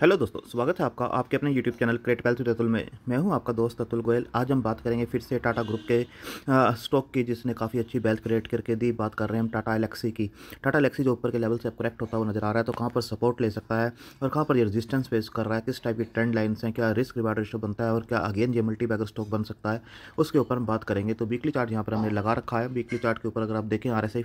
hello दोस्तों स्वागत है आपका आपके अपने YouTube channel create wealth Atul में मैं हूं आपका दोस्त अतुल गोयल आज हम बात करेंगे फिर से टाटा ग्रुप के स्टॉक की जिसने काफ़ी अच्छी वेल्थ क्रिएट करके दी बात कर रहे हैं हम टाटा एलेक्सी की टाटा एलेक्सी जो ऊपर के लेवल से अब करेक्ट होता हुआ नजर आ रहा है तो कहाँ पर सपोर्ट ले सकता है और कहाँ पर ये रजिस्टेंस फेस कर रहा है किस टाइप की ट्रेंड लाइन्स हैं क्या रिस्क रिवार्ड रेशो बनता है और क्या अगेन ये मल्टी बैगर स्टॉक बन सकता है उसके ऊपर हम बात करेंगे तो वीकली चार्ट यहाँ पर हमने लगा रखा है वीकली चार्ट के ऊपर अगर आप देखें आर एस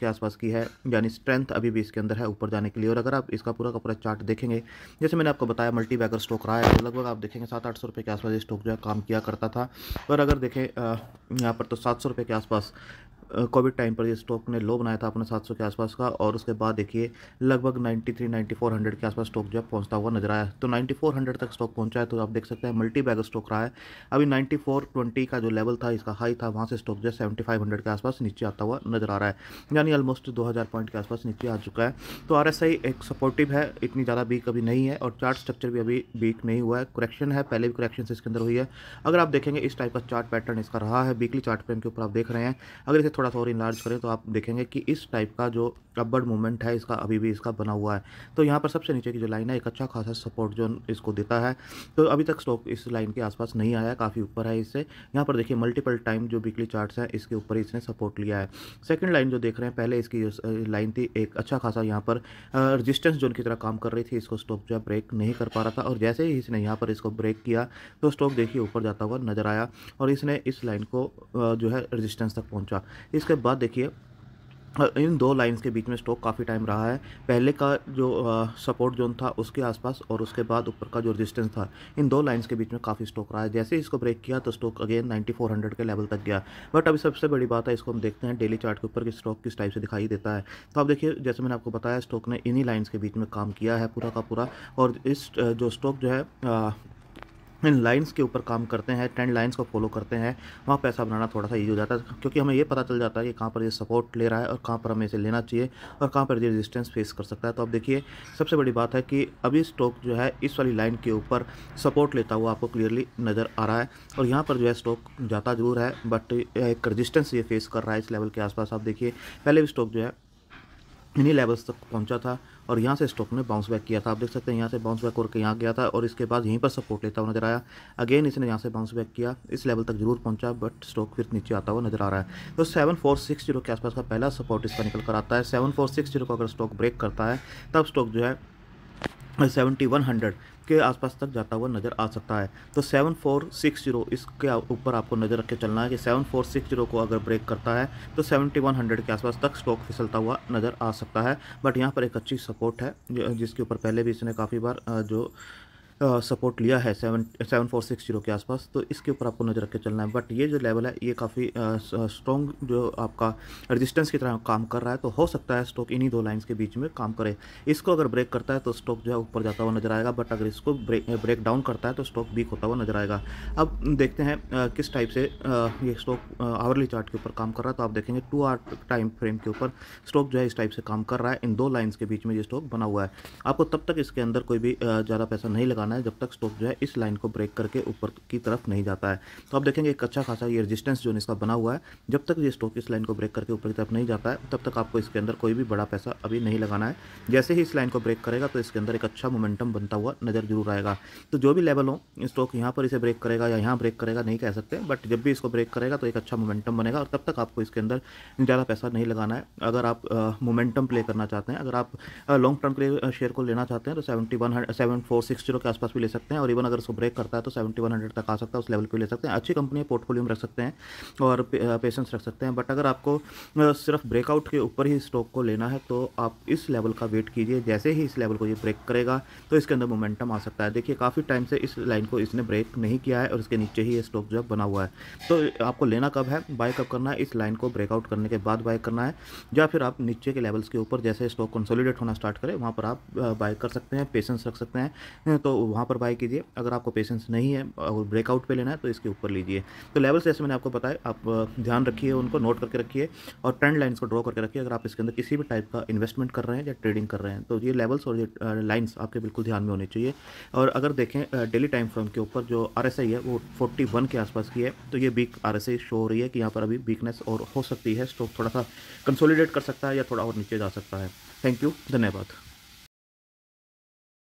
के आसपास की है यानी स्ट्रेंथ अभी भी इसके अंदर है ऊपर जाने के लिए और अगर आप इसका पूरा का का चार्ट देखेंगे जैसे मैंने आपको बताया मल्टी बैगर स्टॉक रहा है तो लगभग आप देखेंगे सात आठ सौ रुपये के आसपास ये स्टॉक जो है काम किया करता था पर अगर देखें यहाँ पर तो सात सौ रुपये के आसपास कोविड टाइम पर ये स्टॉक ने लो बनाया था अपने 700 के आसपास का और उसके बाद देखिए लगभग 93 9400 के आसपास स्टॉक जो है पहुंचता हुआ नजर आया तो 9400 तक स्टॉक पहुंचा है तो आप देख सकते हैं मल्टी बैगर स्टॉक रहा है अभी 9420 का जो लेवल था इसका हाई था वहाँ से स्टॉक जो है सेवेंटी के आसपास नीचे आता हुआ नजर आ रहा है यानी ऑलमोस्ट दो पॉइंट के आसपास नीचे आ चुका है तो आर एक सपोर्टिव है इतनी ज़्यादा वीक अभी नहीं है और चार्ट स्ट्रक्चर भी अभी वीक नहीं हुआ है करेक्शन है पहले भी करेक्शन इसके अंदर हुई है अगर आप देखेंगे इस टाइप का चार्ट पैटर्न इसका रहा है वीकली चार्ट पैन के ऊपर आप देख रहे हैं अगर इसे थोड़ा सा और इनलार्ज करें तो आप देखेंगे कि इस टाइप का जो अपवर्ड मूवमेंट है इसका अभी भी इसका बना हुआ है तो यहाँ पर सबसे नीचे की जो लाइन है एक अच्छा खासा सपोर्ट जो इसको देता है तो अभी तक स्टॉक इस लाइन के आसपास नहीं आया काफ़ी ऊपर है इससे यहाँ पर देखिए मल्टीपल टाइम जो वीकली चार्ट हैं इसके ऊपर इसने सपोर्ट लिया है सेकेंड लाइन जो देख रहे हैं पहले इसकी लाइन थी एक अच्छा खासा यहाँ पर रजिस्टेंस जोन की तरह काम कर रही थी इसको स्टॉक जो है ब्रेक नहीं कर पा रहा था और जैसे ही इसने यहाँ पर इसको ब्रेक किया तो स्टॉक देखिए ऊपर जाता हुआ नजर आया और इसने इस लाइन को जो है रजिस्टेंस तक पहुँचा इसके बाद देखिए इन दो लाइंस के बीच में स्टॉक काफ़ी टाइम रहा है पहले का जो सपोर्ट जोन था उसके आसपास और उसके बाद ऊपर का जो रेजिस्टेंस था इन दो लाइंस के बीच में काफ़ी स्टॉक रहा है जैसे इसको ब्रेक किया तो स्टॉक अगेन 9400 के लेवल तक गया बट अभी सबसे बड़ी बात है इसको हम देखते हैं डेली चार्ट के ऊपर कि स्टॉक किस टाइप से दिखाई देता है तो आप देखिए जैसे मैंने आपको बताया स्टॉक ने इन्हीं लाइन्स के बीच में काम किया है पूरा का पूरा और इस जो स्टॉक जो है इन लाइंस के ऊपर काम करते हैं ट्रेंड लाइंस को फॉलो करते हैं वहाँ पैसा बनाना थोड़ा सा ईजी हो जाता है क्योंकि हमें ये पता चल जाता है कि कहाँ पर ये सपोर्ट ले रहा है और कहाँ पर हमें इसे लेना चाहिए और कहाँ पर ये रेजिस्टेंस फेस कर सकता है तो आप देखिए सबसे बड़ी बात है कि अभी स्टॉक जो है इस वाली लाइन के ऊपर सपोर्ट लेता हुआ आपको क्लियरली नज़र आ रहा है और यहाँ पर जो है स्टॉक जाता जरूर है बट एक रजिस्टेंस ये फेस कर रहा है इस लेवल के आसपास आप देखिए पहले भी स्टॉक जो है इन्हीं लेवल्स तक पहुँचा था और यहाँ से स्टॉक ने बाउंस बैक किया था आप देख सकते हैं यहाँ से बाउंस बैक करके यहाँ गया था और इसके बाद यहीं पर सपोर्ट लेता हुआ नजर आया अगेन इसने यहाँ से बाउंस बैक किया इस लेवल तक जरूर पहुँचा बट स्टॉक फिर नीचे आता हुआ नजर आ रहा है तो सेवन फोर सिक्स जीरो के आसपास का पहला सपोर्ट इसका निकल कर आता है सेवन फोर सिक्स जीरो को अगर स्टॉक ब्रेक करता है तब स्टॉक जो है सेवेंटी वन हंड्रेड के आसपास तक जाता हुआ नज़र आ सकता है तो सेवन फोर सिक्स जीरो इसके ऊपर आपको नज़र रख के चलना है कि सेवन फोर सिक्स जीरो को अगर ब्रेक करता है तो सेवेंटी वन हंड्रेड के आसपास तक स्टॉक फिसलता हुआ नज़र आ सकता है बट यहाँ पर एक अच्छी सपोर्ट है जिसके ऊपर पहले भी इसने काफ़ी बार जो सपोर्ट लिया है seven seven four six zero के आसपास तो इसके ऊपर आपको नज़र रख के चलना है बट ये जो लेवल है ये काफ़ी स्ट्रॉन्ग जो आपका रजिस्टेंस की तरह काम कर रहा है तो हो सकता है स्टॉक इन्हीं दो लाइन्स के बीच में काम करे इसको अगर ब्रेक करता है तो स्टॉक जो है ऊपर जाता हुआ नजर आएगा बट अगर इसको ब्रेक ब्रेक डाउन करता है तो स्टॉक वीक होता हुआ नजर आएगा अब देखते हैं किस टाइप से ये स्टॉक आवरली चार्ट के ऊपर काम कर रहा है तो आप देखेंगे टू आर टाइम फ्रेम के ऊपर स्टॉक जो है इस टाइप से काम कर रहा है इन दो लाइन्स के बीच में ये स्टॉक बना हुआ है आपको तब तक इसके अंदर कोई भी ज़्यादा पैसा नहीं लगाना लगाना है जब तक स्टॉक जो है इस लाइन को ब्रेक करके ऊपर की तरफ नहीं जाता है तो आप देखेंगे एक अच्छा खासा ये रेजिस्टेंस जो इसका बना हुआ है जब तक ये स्टॉक इस लाइन को ब्रेक करके ऊपर की तरफ नहीं जाता है तब तक आपको इसके अंदर कोई भी बड़ा पैसा अभी नहीं लगाना है जैसे ही इस लाइन को ब्रेक करेगा तो इसके अंदर एक अच्छा मोमेंटम बनता हुआ नज़र जरूर आएगा तो जो भी लेवल हो स्टॉक यहाँ पर इसे ब्रेक करेगा या यहाँ ब्रेक करेगा नहीं कह सकते बट जब भी इसको ब्रेक करेगा तो एक अच्छा मोमेंटम बनेगा और तब तक आपको इसके अंदर ज़्यादा पैसा नहीं लगाना है अगर आप मोमेंटम प्ले करना चाहते हैं अगर आप लॉन्ग टर्म के शेयर को लेना चाहते हैं तो सेवेंटी वन के आसपास भी ले सकते हैं और इवन अगर उसको ब्रेक करता है तो सेवेंटी वन हंड्रेड तक आ सकता है उस लेवल पर ले सकते हैं अच्छी कंपनी पोर्टफोलियो में रख सकते हैं और पेशेंस रख सकते हैं बट अगर आपको सिर्फ ब्रेकआउट के ऊपर ही स्टॉक को लेना है तो आप इस लेवल का वेट कीजिए जैसे ही इस लेवल को ये ब्रेक करेगा तो इसके अंदर मोमेंटम आ सकता है देखिए काफ़ी टाइम से इस लाइन को इसने ब्रेक नहीं किया है और इसके नीचे ही ये स्टॉक जो बना हुआ है तो आपको लेना कब है बाय कब करना है इस लाइन को ब्रेकआउट करने के बाद बाय करना है या फिर आप नीचे के लेवल्स के ऊपर जैसे स्टॉक कंसोलिडेट होना स्टार्ट करें वहाँ पर आप बाय कर सकते हैं पेशेंस रख सकते हैं तो वहाँ पर बाय कीजिए अगर आपको पेशेंस नहीं है और ब्रेकआउट पे लेना है तो इसके ऊपर लीजिए तो लेवल्स जैसे मैंने आपको बताया आप ध्यान रखिए उनको नोट करके रखिए और ट्रेंड लाइन्स को ड्रॉ करके रखिए अगर आप इसके अंदर किसी भी टाइप का इन्वेस्टमेंट कर रहे हैं या ट्रेडिंग कर रहे हैं तो ये लेवल्स और ये लाइन्स आपके बिल्कुल ध्यान में होने चाहिए और अगर देखें डेली टाइम फ्रेम के ऊपर जो आर है वो फोर्टी के आसपास की है तो ये वीक आर शो हो रही है कि यहाँ पर अभी वीकनेस और हो सकती है स्टॉक थोड़ा सा कंसोलिडेट कर सकता है या थोड़ा और नीचे जा सकता है थैंक यू धन्यवाद